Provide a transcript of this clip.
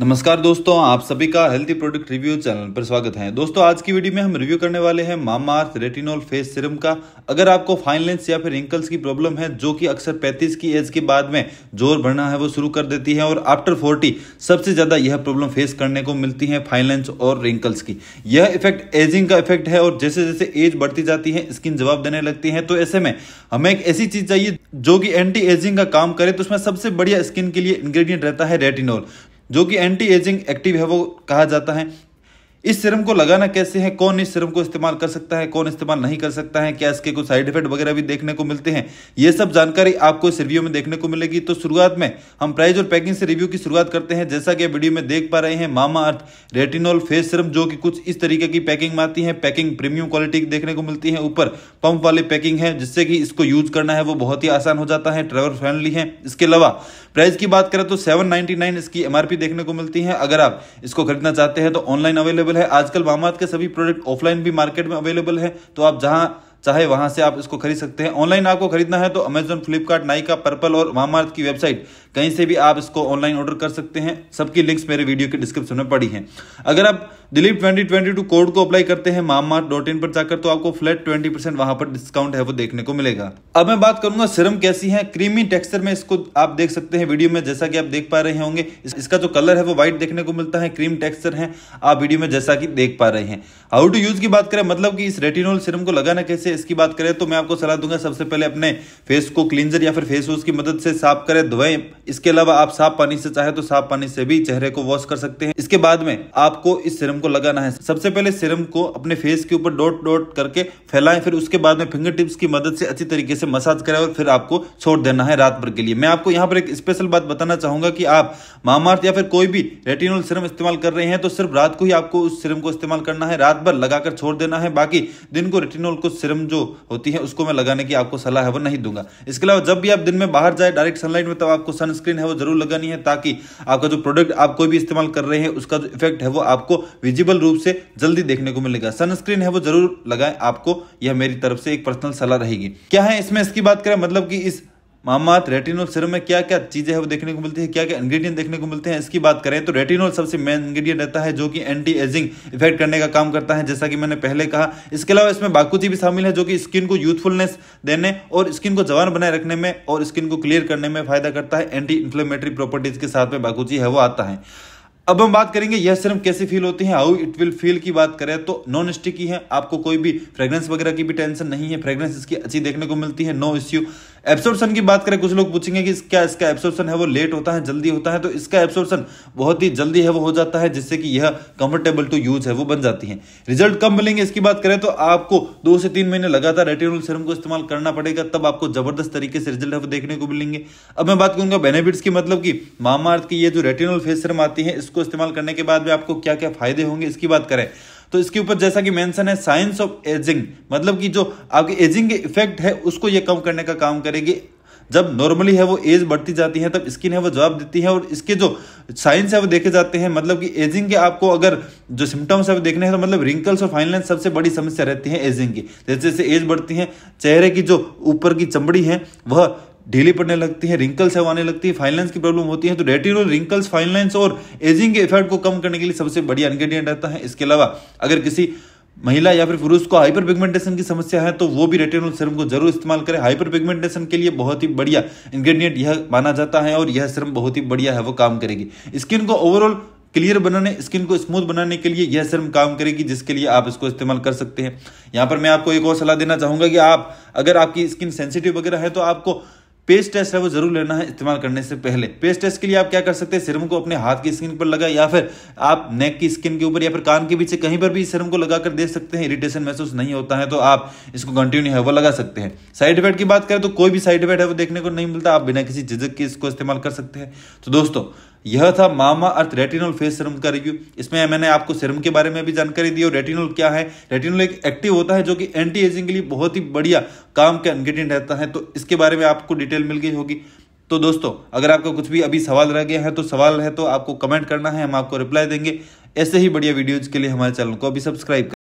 नमस्कार दोस्तों आप सभी का हेल्थी प्रोडक्ट रिव्यू चैनल पर स्वागत है दोस्तों आज की वीडियो में हम रिव्यू करने वाले हैं Mamaearth retinol face serum का अगर आपको फाइन लेंस या फिर रिंकल्स की प्रॉब्लम है जो कि अक्सर 35 की एज के बाद में जोर बढ़ना है वो शुरू कर देती है और आफ्टर 40 सबसे ज्यादा यह प्रॉब्लम फेस करने को मिलती है फाइन लेंस और रिंकल्स की यह इफेक्ट एजिंग का इफेक्ट है और जैसे जैसे एज बढ़ती जाती है स्किन जवाब देने लगती है तो ऐसे में हमें एक ऐसी चीज चाहिए जो कि एंटी एजिंग का काम करे तो उसमें सबसे बढ़िया स्किन के लिए इंग्रेडिएंट रहता है रेटिनोल जो कि एंटी एजिंग एक्टिव है वो कहा जाता है इस सिरम को लगाना कैसे है कौन इस सिरम को इस्तेमाल कर सकता है कौन इस्तेमाल नहीं कर सकता है क्या इसके कुछ साइड इफेक्ट वगैरह भी देखने को मिलते हैं ये सब जानकारी आपको इस रिव्यू में देखने को मिलेगी तो शुरुआत में हम प्राइस और पैकिंग से रिव्यू की शुरुआत करते हैं जैसा कि वीडियो में देख पा रहे हैं Mamaearth retinol face serum जो कि कुछ इस तरीके की पैकिंग में आती है पैकिंग प्रीमियम क्वालिटी की देखने को मिलती है ऊपर पंप वाली पैकिंग है जिससे कि इसको यूज करना है वो बहुत ही आसान हो जाता है ट्रेवल फ्रेंडली है इसके अलावा प्राइस की बात करें तो सेवन इसकी एमआरपी देखने को मिलती है अगर आप इसको खरीदना चाहते हैं तो ऑनलाइन अवेलेबल अवेलेबल है आजकल वामार्थ के सभी प्रोडक्ट ऑफलाइन भी मार्केट में अवेलेबल है तो आप जहां चाहे वहां से आप इसको खरीद सकते हैं ऑनलाइन आपको खरीदना है तो अमेजोन फ्लिपकार्ट नाइका पर्पल और वामार्थ की वेबसाइट कहीं से भी आप इसको ऑनलाइन ऑर्डर कर सकते हैं सबकी लिंक्स मेरे वीडियो के डिस्क्रिप्शन में पड़ी हैं अगर आप Dilip twenty twenty two code को अप्लाई करते हैं मामा डॉट इन पर जाकर तो आपको फ्लैट ट्वेंटी परसेंट वहां पर डिस्काउंट है वो देखने को मिलेगा अब मैं बात करूंगा सिरम कैसी है क्रीमी टेक्सचर में इसको आप देख सकते हैं वीडियो में जैसा कि आप देख पा रहे होंगे इसका जो कलर है वो व्हाइट देखने को मिलता है क्रीम टेक्सचर है आप वीडियो में जैसा कि देख पा रहे हैं हाउ टू यूज की बात करें मतलब कि इस रेटिनोल सिरम को लगाना कैसे इसकी बात करें तो मैं आपको सलाह दूंगा सबसे पहले अपने फेस को क्लींजर या फिर फेस वॉश की मदद से साफ करें धोए इसके अलावा आप साफ पानी से चाहे तो साफ पानी से भी चेहरे को वॉश कर सकते हैं इसके बाद में आपको इस सिरम को लगाना है सबसे पहले सिरम को अपने फेस के ऊपर डॉट डॉट करके फैलाएं फिर उसके बाद में फिंगर टिप्स की मदद से अच्छी तरीके से मसाज करें और फिर आपको छोड़ देना है रात भर के लिए मैं आपको यहाँ पर एक स्पेशल बात बताना चाहूंगा कि आप मामार्थ या फिर कोई भी रेटिनोल सिरम इस्तेमाल कर रहे हैं तो सिर्फ रात को ही आपको उस सिरम को इस्तेमाल करना है रात भर लगाकर छोड़ देना है बाकी दिन को रेटिनोल को सिरम जो होती है उसको मैं लगाने की आपको सलाह है वो नहीं दूंगा इसके अलावा जब भी आप दिन में बाहर जाए डायरेक्ट सनलाइट में तब आपको सन सनस्क्रीन है वो जरूर लगानी है ताकि आपका जो प्रोडक्ट आप कोई भी इस्तेमाल कर रहे हैं उसका जो इफेक्ट है वो आपको विजिबल रूप से जल्दी देखने को मिलेगा सनस्क्रीन है वो जरूर लगाएं आपको यह मेरी तरफ से एक पर्सनल सलाह रहेगी क्या है इसमें इसकी बात करें मतलब कि इस मामात रेटिनोल सिरम में क्या क्या चीज़ें हैं वो देखने को मिलती है क्या क्या इंग्रेडिएंट देखने को मिलते हैं इसकी बात करें तो रेटिनोल सबसे मेन इंग्रेडिएंट रहता है जो कि एंटी एजिंग इफेक्ट करने का काम करता है जैसा कि मैंने पहले कहा इसके अलावा इसमें बाकुची भी शामिल है जो कि स्किन को यूथफुलनेस देने और स्किन को जवान बनाए रखने में और स्किन को क्लियर करने में फायदा करता है एंटी इन्फ्लेमेटरी प्रॉपर्टीज के साथ में बाकुची है वो आता है अब हम बात करेंगे यह सिरम कैसे फील होती है हाउ इट विल फील की बात करें तो नॉन स्टिकी है आपको कोई भी फ्रेग्रेंस वगैरह की भी टेंशन नहीं है फ्रेग्रेंस इसकी अच्छी देखने को मिलती है नो इश्यू एब्सॉर्प्शन की बात करें कुछ लोग पूछेंगे कि क्या इसका एब्सॉर्प्शन है वो लेट होता है जल्दी होता है तो इसका एब्सॉर्प्शन बहुत ही जल्दी है वो हो जाता है जिससे कि यह कंफर्टेबल टू यूज है वो बन जाती है रिजल्ट कब मिलेंगे इसकी बात करें तो आपको दो से तीन महीने लगातार रेटिनोल सिरम को इस्तेमाल करना पड़ेगा तब आपको जबरदस्त तरीके से रिजल्ट है वो देखने को मिलेंगे अब मैं बात करूंगा बेनिफिट्स की मतलब कि मामा अर्थ की ये जो रेटिनोल फेस सिरम आती है इसको इस्तेमाल करने के बाद में आपको क्या क्या फायदे होंगे इसकी बात करें तो इसके ऊपर जैसा कि मेंशन है साइंस ऑफ एजिंग मतलब कि जो आपके एजिंग के इफेक्ट है उसको ये कम करने का काम करेगी जब नॉर्मली है वो एज बढ़ती जाती है तब स्किन है वो जवाब देती है और इसके जो साइंस है वो देखे जाते हैं मतलब कि एजिंग के आपको अगर जो सिम्टम्स है वो देखने हैं तो मतलब रिंकल्स और फाइनल सबसे बड़ी समस्या रहती है एजिंग की जैसे जैसे एज बढ़ती है चेहरे की जो ऊपर की चमड़ी है वह ढीली पड़ने लगती है रिंकल्स आने लगती है फाइनलाइंस की प्रॉब्लम होती है तो रेटिनोल रिंकल्स फाइनलाइंस और एजिंग के इफेक्ट को कम करने के लिए सबसे बढ़िया इंग्रेडिएंट रहता है इसके अलावा अगर किसी महिला या फिर पुरुष को हाइपर पिगमेंटेशन की समस्या है तो वो भी रेटिनोल सिरम को जरूर इस्तेमाल करें हाइपर पिगमेंटेशन के लिए बहुत ही बढ़िया इंग्रेडिएंट यह माना जाता है और यह सिरम बहुत ही बढ़िया है वो काम करेगी स्किन को ओवरऑल क्लियर बनाने स्किन को स्मूथ बनाने के लिए यह सिरम काम करेगी जिसके लिए आप इसको इस्तेमाल कर सकते हैं यहाँ पर मैं आपको एक और सलाह देना चाहूंगा कि आप अगर आपकी स्किन सेंसिटिव वगैरह है तो आपको पेस्ट टेस्ट है वो जरूर लेना है इस्तेमाल करने से पहले पेस्ट टेस्ट के लिए आप क्या कर सकते हैं सिरम को अपने हाथ की स्किन पर लगा या फिर आप नेक की स्किन के ऊपर या फिर कान के पीछे कहीं पर भी सिरम को लगाकर देख सकते हैं इरिटेशन महसूस नहीं होता है तो आप इसको कंटिन्यू है वो लगा सकते हैं साइड इफेक्ट की बात करें तो कोई भी साइड इफेक्ट है वो देखने को नहीं मिलता आप बिना किसी झिझक के इसको इस्तेमाल कर सकते हैं तो दोस्तों यह था Mamaearth retinol face serum का रिव्यू इसमें मैंने आपको सिरम के बारे में भी जानकारी दी और रेटिनोल क्या है रेटिनोल एक एक्टिव होता है जो कि एंटी एजिंग के लिए बहुत ही बढ़िया काम का इंग्रेडिएंट रहता है तो इसके बारे में आपको डिटेल मिल गई होगी तो दोस्तों अगर आपका कुछ भी अभी सवाल रह गया है तो सवाल है तो आपको कमेंट करना है हम आपको रिप्लाई देंगे ऐसे ही बढ़िया वीडियोज के लिए हमारे चैनल को अभी सब्सक्राइब